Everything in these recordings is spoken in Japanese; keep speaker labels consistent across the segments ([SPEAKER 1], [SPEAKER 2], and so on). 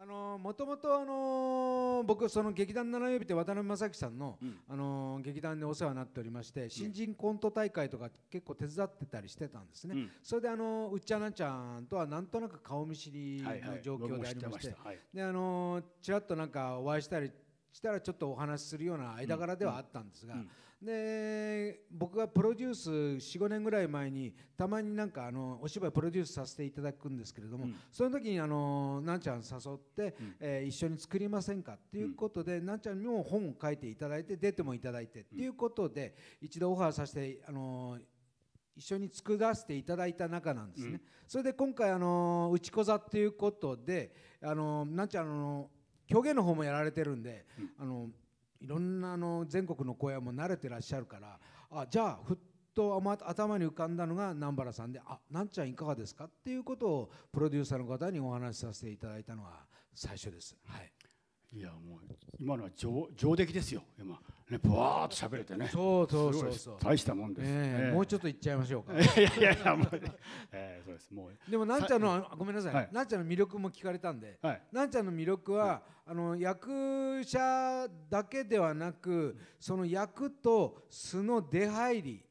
[SPEAKER 1] あのもともとあの僕その劇団七曜日って渡辺正樹さんの、うん、あの劇団でお世話になっておりまして新人コント大会とか結構手伝ってたりしてたんですね、うん、それであのうっちゃなちゃんとはなんとなく顔見知りの状況でありまして、であのちらっとなんかお会いしたりしたらちょっとお話しするような間柄ではあったんですが、で僕がプロデュース45年ぐらい前にたまになんかあのお芝居プロデュースさせていただくんですけれども、うん、その時にあのなんちゃん誘って、うん、えー、一緒に作りませんかっていうことで、うん、なんちゃんにも本を書いていただいて出てもいただいてっていうことで、一度オファーさせてあの一緒に作らせていただいた中なんですね。それで今回あの「うちこざ」っていうことであのなんちゃんの狂言の方もやられてるんで、あのいろんなあの全国の声も慣れてらっしゃるからあじゃあふっと頭に浮かんだのが南原さんで「あなんちゃんいかがですか?」っていうことをプロデューサーの方にお話しさせていただいたのが最初です。
[SPEAKER 2] はいいやもう今のは上上出来ですよ今ねぶわーっと喋れてねそうそうそうそう大したもんです、えー、もうちょっといっちゃいましょうか いやいやいやもう、ね、えー、そうですもう
[SPEAKER 1] でもなんちゃんのごめんなさい、はい、なんちゃんの魅力も聞かれたんで、はい、なんちゃんの魅力は、はい、あの役者だけではなくその役と素の出入り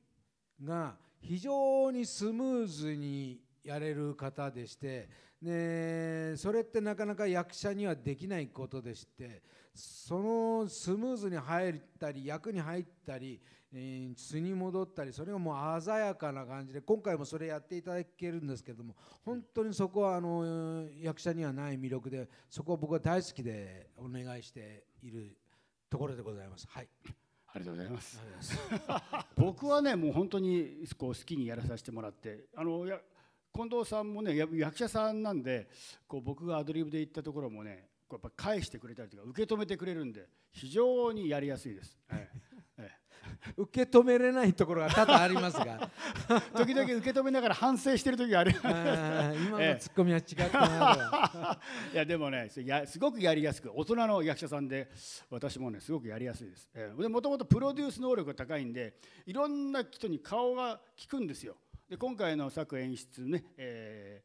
[SPEAKER 1] が非常にスムーズにやれる方でしてでそれってなかなか役者にはできないことでしてそのスムーズに入ったり役に入ったり、えー、素に戻ったりそれがもう鮮やかな感じで今回もそれやっていただけるんですけども本当にそこはあの役者にはない魅力でそこは僕は大好きでお願いし
[SPEAKER 2] ているところでございます。はいありがとうございます。僕はねもう本当にこう好きにやらさせてもらってあのや近藤さんもね役者さんなんでこう僕がアドリブで言ったところもねやっぱ返してくれたりとか受け止めてくれるんで非常にやりやすいです。受け止めれないところが多々ありますが 時々受け止めながら反省してる時がある 今のツッコミは違ったないやでもねやすごくやりやすく大人の役者さんで私もねすごくやりやすいです、えもともとプロデュース能力が高いんでいろんな人に顔が利くんですよで今回の作演出ね、え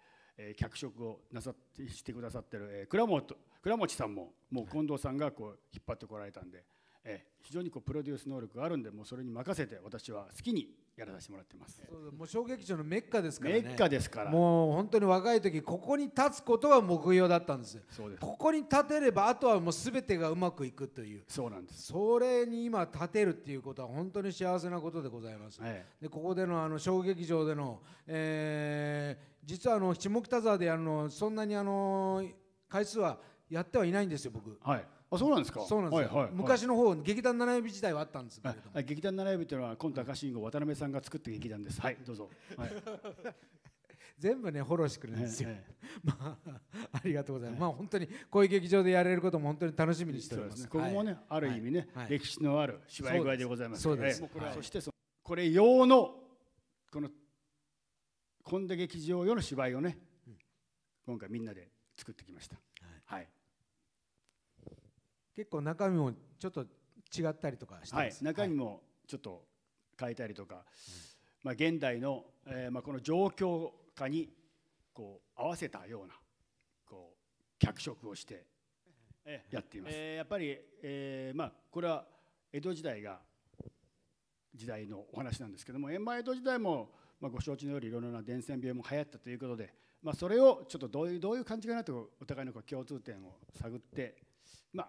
[SPEAKER 2] ー、脚色をなさってしてくださってる、えー、倉本倉持さんももう近藤さんがこう引っ張ってこられたんで。え非常にこうプロデュース能力があるんでもうそれに任せて私は好きにやらさせてもらってま
[SPEAKER 1] すもう小劇場のメッカですから、ね、メッカですからもう本当に若い時ここに立つことは目標だったんですここに立てればあとはもう全てがうまくいくというそうなんですそれに今立てるっていうことは本当に幸せなことでございます、ええ、でここでのあの小劇場での、えー、実はあの下北沢でやるのそんなにあの回数はやってはいないんですよ僕はいあそうなんですかそうなんですはいはいはい、昔の方
[SPEAKER 2] 劇団七指時代はあったんですけれども劇団七指というのは今度赤信号渡辺さんが作った劇団ですはいどうぞ、
[SPEAKER 1] はい
[SPEAKER 2] 全部ねフォローしてくれる
[SPEAKER 1] んですよ、ええ、まあありがとうございます、え、まあ本当にこういう劇場でやれることも本当に楽しみにしております、ね、ここもね、はい、ある意味ね、はい、歴史
[SPEAKER 2] のある芝居具合でございますそうです、はい、そしてそこれ用のこのこんだ劇場用の芝居をね、うん、今回みんなで作ってきましたはい結構中身もちょっと違ったりとかしてます、はい、中身もちょっと変えたりとか、はい、まあ、現代の、えーまあ、この状況下にこう合わせたようなこう脚色をしてやっています、えー、やっぱり、えーまあ、これは江戸時代が時代のお話なんですけども閻魔江戸時代も、まあ、ご承知のよりいろいろな伝染病も流行ったということで、まあ、それをちょっとどういうどういう感じかなとお互いの共通点を探って、まあ、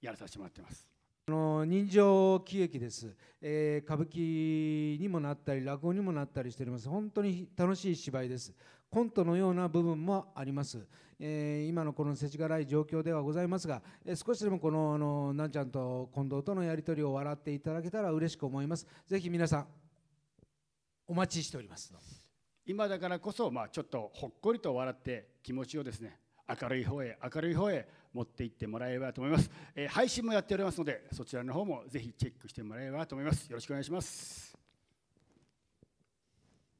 [SPEAKER 2] やらさせてもらってます。あの
[SPEAKER 1] 人情喜劇です、えー、歌舞伎にもなったり落語にもなったりしております本当に楽しい芝居ですコントのような部分もあります、えー、今のこの世知辛い状況ではございますが、えー、少しでもこのあのなんちゃんと近藤とのやり取りを笑っていただけたら嬉しく思いますぜひ皆さん
[SPEAKER 2] お待ちしております今だからこそ、まあ、ちょっとほっこりと笑って気持ちをですね明るい方へ明るい方へ持って行ってもらえればと思います、えー、配信もやっておりますのでそちらの方もぜひチェックしてもらえればと思いますよろしくお願いします